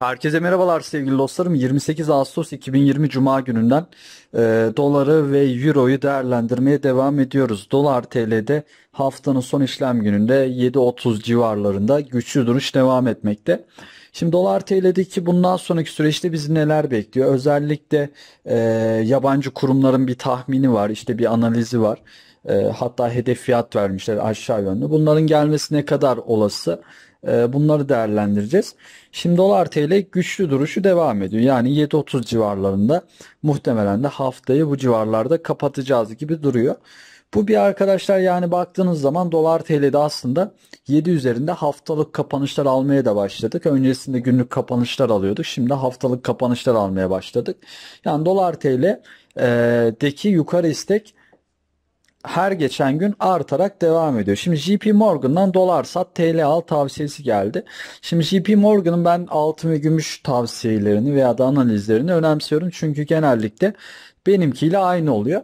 Herkese merhabalar sevgili dostlarım. 28 Ağustos 2020 Cuma gününden e, doları ve euroyu değerlendirmeye devam ediyoruz. Dolar TL'de haftanın son işlem gününde 7.30 civarlarında güçlü duruş devam etmekte. Şimdi dolar TL'deki bundan sonraki süreçte bizi neler bekliyor? Özellikle e, yabancı kurumların bir tahmini var, işte bir analizi var. E, hatta hedef fiyat vermişler aşağı yönlü. Bunların gelmesi ne kadar olası? Ee, bunları değerlendireceğiz. Şimdi dolar TL güçlü duruşu devam ediyor. Yani 7.30 civarlarında muhtemelen de haftayı bu civarlarda kapatacağız gibi duruyor. Bu bir arkadaşlar yani baktığınız zaman dolar TL'de aslında 7 üzerinde haftalık kapanışlar almaya da başladık. Öncesinde günlük kapanışlar alıyorduk. Şimdi haftalık kapanışlar almaya başladık. Yani dolar TL'deki e, yukarı istek her geçen gün artarak devam ediyor. Şimdi JP Morgan'dan dolar sat TL al tavsiyesi geldi. Şimdi JP Morgan'ın ben altın ve gümüş tavsiyelerini veya da analizlerini önemsiyorum. Çünkü genellikle benimkiyle aynı oluyor.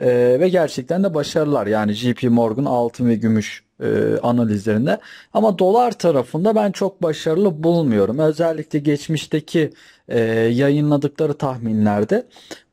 Ee, ve gerçekten de başarılar. Yani JP Morgan altın ve gümüş e, analizlerinde. Ama dolar tarafında ben çok başarılı bulmuyorum. Özellikle geçmişteki e, yayınladıkları tahminlerde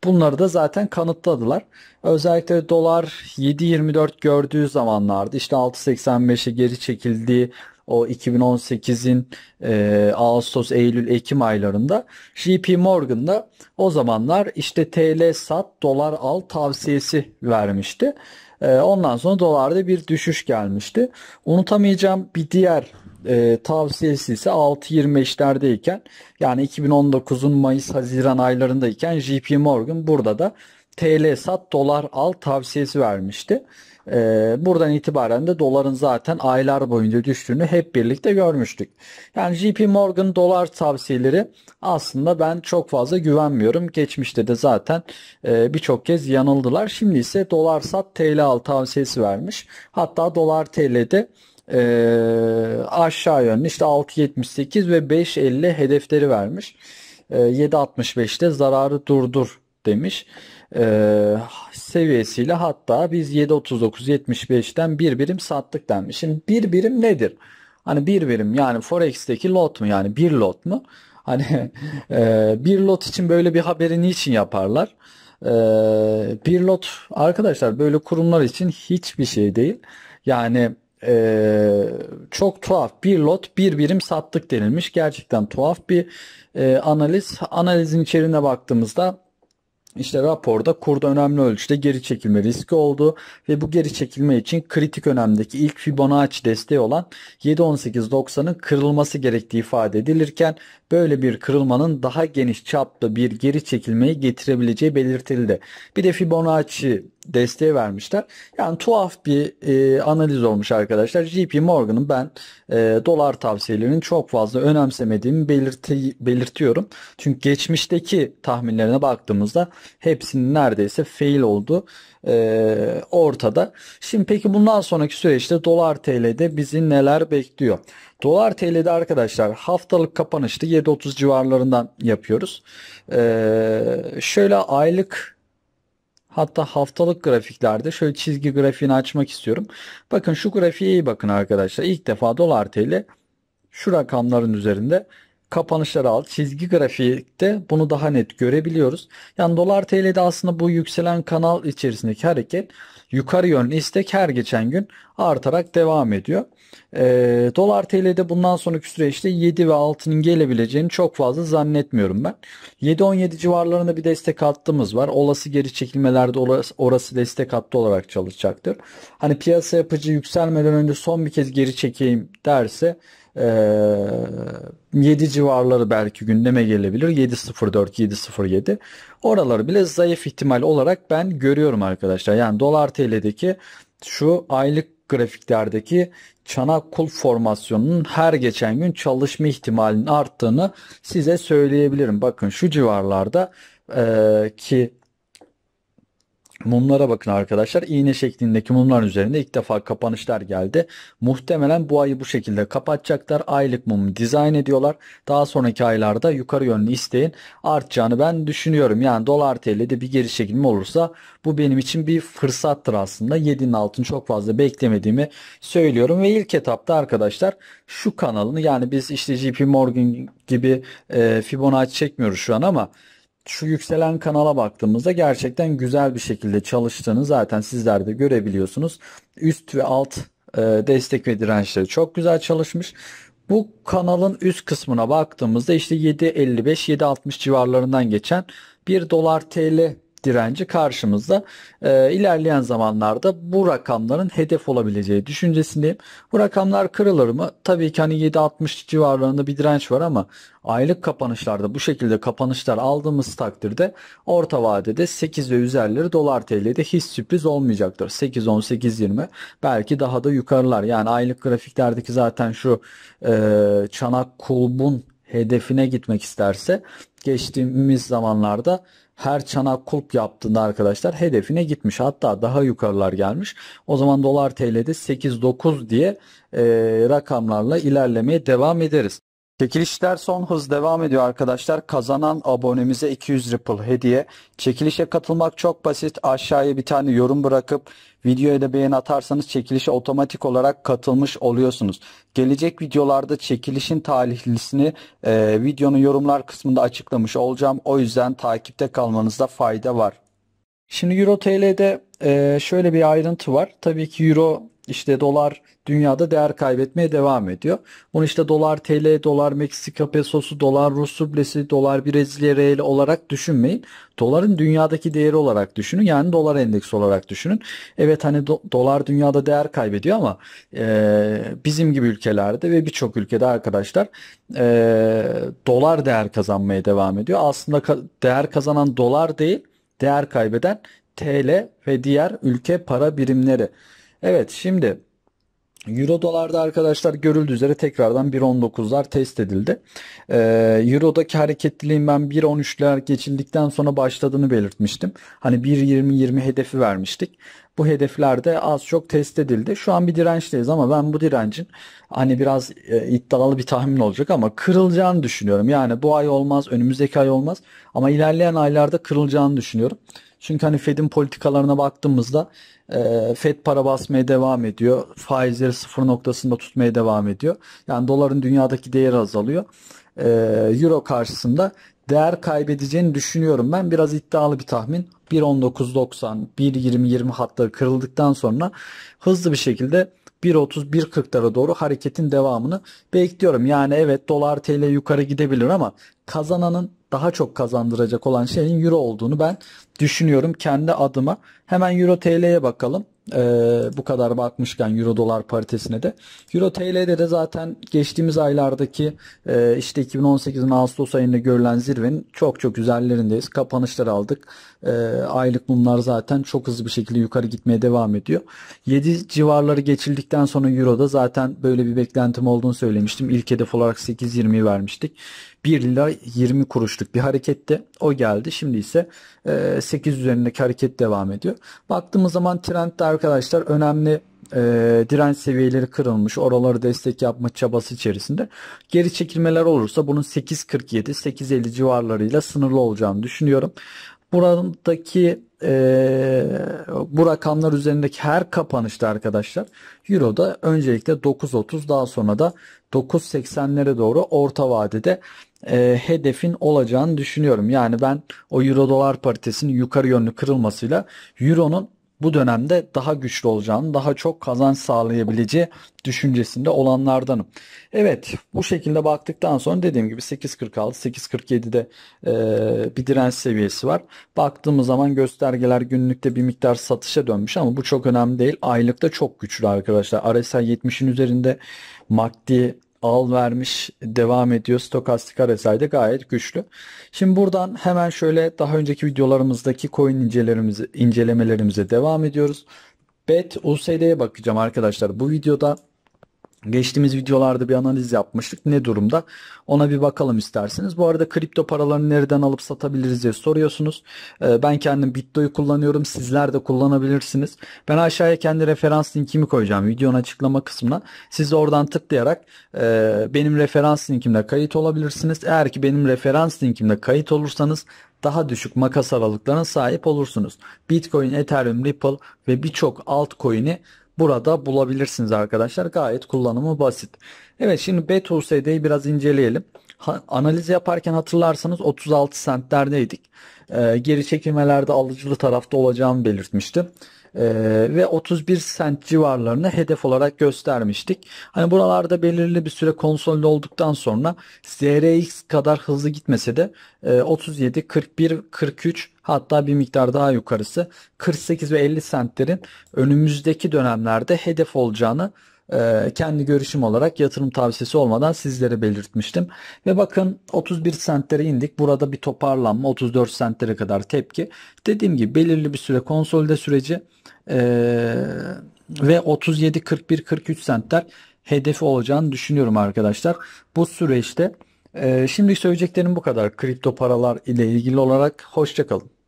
bunları da zaten kanıtladılar. Özellikle dolar 7.24 gördüğü zamanlardı. işte 6.85'e geri çekildiği o 2018'in e, Ağustos, Eylül, Ekim aylarında JP Morgan'da o zamanlar işte TL sat, dolar al tavsiyesi vermişti. Ee, ondan sonra dolarda bir düşüş gelmişti. Unutamayacağım bir diğer e, tavsiyesi ise 6.25'lerdeyken yani 2019'un Mayıs-Haziran aylarındayken JP Morgan burada da TL sat dolar al tavsiyesi vermişti. Ee, buradan itibaren de doların zaten aylar boyunca düştüğünü hep birlikte görmüştük. Yani JP Morgan dolar tavsiyeleri aslında ben çok fazla güvenmiyorum. Geçmişte de zaten e, birçok kez yanıldılar. Şimdi ise dolar sat TL al tavsiyesi vermiş. Hatta dolar TL'de e, aşağı yönlü işte 6.78 ve 5.50 hedefleri vermiş. E, 7.65'te zararı durdur demiş e, seviyesiyle hatta biz 7.39.75'ten bir birim sattık denmiş. Şimdi bir birim nedir? Hani bir birim yani Forex'teki lot mu yani bir lot mu? Hani e, bir lot için böyle bir haberi niçin yaparlar? E, bir lot arkadaşlar böyle kurumlar için hiçbir şey değil. Yani e, çok tuhaf bir lot bir birim sattık denilmiş. Gerçekten tuhaf bir e, analiz. Analizin içeriğine baktığımızda işte raporda kurda önemli ölçüde geri çekilme riski oldu ve bu geri çekilme için kritik önemdeki ilk Fibonacci desteği olan 7.18.90'ın kırılması gerektiği ifade edilirken böyle bir kırılmanın daha geniş çaplı bir geri çekilmeyi getirebileceği belirtildi. Bir de Fibonacci desteği vermişler. Yani tuhaf bir e, analiz olmuş arkadaşlar. JP Morgan'ın ben e, dolar tavsiyelerini çok fazla önemsemediğimi belirti, belirtiyorum. Çünkü geçmişteki tahminlerine baktığımızda hepsinin neredeyse fail oldu e, ortada. Şimdi peki bundan sonraki süreçte dolar TL'de bizi neler bekliyor? Dolar TL'de arkadaşlar haftalık kapanışta 7.30 civarlarından yapıyoruz. E, şöyle aylık Hatta haftalık grafiklerde şöyle çizgi grafiğini açmak istiyorum. Bakın şu grafiğe iyi bakın arkadaşlar. İlk defa dolar TL şu rakamların üzerinde kapanışları al. Çizgi grafikte bunu daha net görebiliyoruz. Yani dolar TL'de aslında bu yükselen kanal içerisindeki hareket yukarı yönlü istek her geçen gün artarak devam ediyor. E, dolar TL'de bundan sonraki süreçte 7 ve 6'nın gelebileceğini çok fazla zannetmiyorum ben. 7-17 civarlarında bir destek hattımız var. Olası geri çekilmelerde orası, destek hattı olarak çalışacaktır. Hani piyasa yapıcı yükselmeden önce son bir kez geri çekeyim derse 7 ee, civarları belki gündeme gelebilir. 7.04, 7.07. Oraları bile zayıf ihtimal olarak ben görüyorum arkadaşlar. Yani dolar TL'deki şu aylık grafiklerdeki çanak kul formasyonunun her geçen gün çalışma ihtimalinin arttığını size söyleyebilirim. Bakın şu civarlarda e, ki Mumlara bakın arkadaşlar. İğne şeklindeki mumların üzerinde ilk defa kapanışlar geldi. Muhtemelen bu ayı bu şekilde kapatacaklar. Aylık mumu dizayn ediyorlar. Daha sonraki aylarda yukarı yönlü isteğin artacağını ben düşünüyorum. Yani dolar TL'de bir geri çekilme olursa bu benim için bir fırsattır aslında. 7'nin altını çok fazla beklemediğimi söylüyorum ve ilk etapta arkadaşlar şu kanalını yani biz işte JP Morgan gibi e, Fibonacci çekmiyoruz şu an ama şu yükselen kanala baktığımızda gerçekten güzel bir şekilde çalıştığını zaten sizler de görebiliyorsunuz. Üst ve alt e, destek ve dirençleri çok güzel çalışmış. Bu kanalın üst kısmına baktığımızda işte 7.55-7.60 civarlarından geçen bir dolar TL direnci karşımızda. E, ilerleyen zamanlarda bu rakamların hedef olabileceği düşüncesindeyim. Bu rakamlar kırılır mı? Tabii ki hani 7.60 civarlarında bir direnç var ama aylık kapanışlarda bu şekilde kapanışlar aldığımız takdirde orta vadede 8 ve üzerleri dolar TL'de hiç sürpriz olmayacaktır. 8, 18, 20 belki daha da yukarılar. Yani aylık grafiklerdeki zaten şu e, çanak kulbun hedefine gitmek isterse geçtiğimiz zamanlarda her çana kulp yaptığında arkadaşlar hedefine gitmiş. Hatta daha yukarılar gelmiş. O zaman dolar TL'de 8-9 diye e, rakamlarla ilerlemeye devam ederiz. Çekilişler son hız devam ediyor arkadaşlar. Kazanan abonemize 200 Ripple hediye. Çekilişe katılmak çok basit. Aşağıya bir tane yorum bırakıp videoya da beğeni atarsanız çekilişe otomatik olarak katılmış oluyorsunuz. Gelecek videolarda çekilişin talihlisini e, videonun yorumlar kısmında açıklamış olacağım. O yüzden takipte kalmanızda fayda var. Şimdi Euro TL'de e, şöyle bir ayrıntı var. Tabii ki Euro işte dolar dünyada değer kaybetmeye devam ediyor. Bunu işte dolar TL, dolar Meksika pesosu, dolar Rus rublesi, dolar Brezilya reali olarak düşünmeyin. Doların dünyadaki değeri olarak düşünün. Yani dolar endeks olarak düşünün. Evet hani do- dolar dünyada değer kaybediyor ama e, bizim gibi ülkelerde ve birçok ülkede arkadaşlar e, dolar değer kazanmaya devam ediyor. Aslında ka- değer kazanan dolar değil, değer kaybeden TL ve diğer ülke para birimleri. Evet şimdi Euro dolarda arkadaşlar görüldüğü üzere tekrardan 1.19'lar test edildi. Ee, Euro'daki hareketliliğin ben 1.13'ler geçildikten sonra başladığını belirtmiştim. Hani 1.20-20 hedefi vermiştik. Bu hedefler de az çok test edildi. Şu an bir dirençteyiz ama ben bu direncin hani biraz e, iddialı bir tahmin olacak ama kırılacağını düşünüyorum. Yani bu ay olmaz, önümüzdeki ay olmaz ama ilerleyen aylarda kırılacağını düşünüyorum. Çünkü hani Fed'in politikalarına baktığımızda e, Fed para basmaya devam ediyor. Faizleri sıfır noktasında tutmaya devam ediyor. Yani doların dünyadaki değeri azalıyor. E, Euro karşısında değer kaybedeceğini düşünüyorum ben. Biraz iddialı bir tahmin. 1.19.90, 1.20.20 hatta kırıldıktan sonra hızlı bir şekilde 1.30-1.40'lara doğru hareketin devamını bekliyorum. Yani evet dolar TL yukarı gidebilir ama kazananın daha çok kazandıracak olan şeyin euro olduğunu ben düşünüyorum kendi adıma. Hemen euro TL'ye bakalım. E, bu kadar bakmışken euro dolar paritesine de. Euro TL'de de zaten geçtiğimiz aylardaki e, işte 2018'in Ağustos ayında görülen zirvenin çok çok üzerlerindeyiz. Kapanışlar aldık. E, aylık bunlar zaten çok hızlı bir şekilde yukarı gitmeye devam ediyor. 7 civarları geçildikten sonra euro da zaten böyle bir beklentim olduğunu söylemiştim. ilk hedef olarak 8.20'yi vermiştik. 1 lira 20 kuruşluk bir harekette O geldi. Şimdi ise 8 e, üzerindeki hareket devam ediyor. Baktığımız zaman trendde arkadaşlar önemli e, direnç seviyeleri kırılmış. Oraları destek yapma çabası içerisinde. Geri çekilmeler olursa bunun 8.47 8.50 civarlarıyla sınırlı olacağını düşünüyorum. Buradaki e, bu rakamlar üzerindeki her kapanışta arkadaşlar Euro'da öncelikle 9.30 daha sonra da 9.80'lere doğru orta vadede e, hedefin olacağını düşünüyorum. Yani ben o Euro dolar paritesinin yukarı yönlü kırılmasıyla Euro'nun bu dönemde daha güçlü olacağını, daha çok kazanç sağlayabileceği düşüncesinde olanlardanım. Evet bu şekilde baktıktan sonra dediğim gibi 8.46, 8.47'de e, bir direnç seviyesi var. Baktığımız zaman göstergeler günlükte bir miktar satışa dönmüş ama bu çok önemli değil. Aylıkta çok güçlü arkadaşlar. RSI 70'in üzerinde maddi al vermiş devam ediyor. Stokastik RSI'de gayet güçlü. Şimdi buradan hemen şöyle daha önceki videolarımızdaki coin incelemelerimize devam ediyoruz. BET USD'ye bakacağım arkadaşlar bu videoda. Geçtiğimiz videolarda bir analiz yapmıştık. Ne durumda? Ona bir bakalım isterseniz. Bu arada kripto paralarını nereden alıp satabiliriz diye soruyorsunuz. Ee, ben kendim Bitdo'yu kullanıyorum. Sizler de kullanabilirsiniz. Ben aşağıya kendi referans linkimi koyacağım. Videonun açıklama kısmına. Siz oradan tıklayarak e, benim referans linkimle kayıt olabilirsiniz. Eğer ki benim referans linkimle kayıt olursanız daha düşük makas aralıklarına sahip olursunuz. Bitcoin, Ethereum, Ripple ve birçok altcoin'i burada bulabilirsiniz arkadaşlar. Gayet kullanımı basit. Evet şimdi BTUSD'yi biraz inceleyelim. Ha, analiz yaparken hatırlarsanız 36 sentlerdeydik. Ee, geri çekilmelerde alıcılı tarafta olacağımı belirtmiştim. Ee, ve 31 sent civarlarını hedef olarak göstermiştik. Hani buralarda belirli bir süre konsolide olduktan sonra ZRX kadar hızlı gitmese de 37, 41, 43 hatta bir miktar daha yukarısı 48 ve 50 sentlerin önümüzdeki dönemlerde hedef olacağını e, kendi görüşüm olarak yatırım tavsiyesi olmadan sizlere belirtmiştim. Ve bakın 31 sentlere indik. Burada bir toparlanma 34 sentlere kadar tepki. Dediğim gibi belirli bir süre konsolide süreci ee, ve 37-41-43 sentler hedefi olacağını düşünüyorum arkadaşlar. Bu süreçte e, ee, şimdi söyleyeceklerim bu kadar kripto paralar ile ilgili olarak. Hoşçakalın.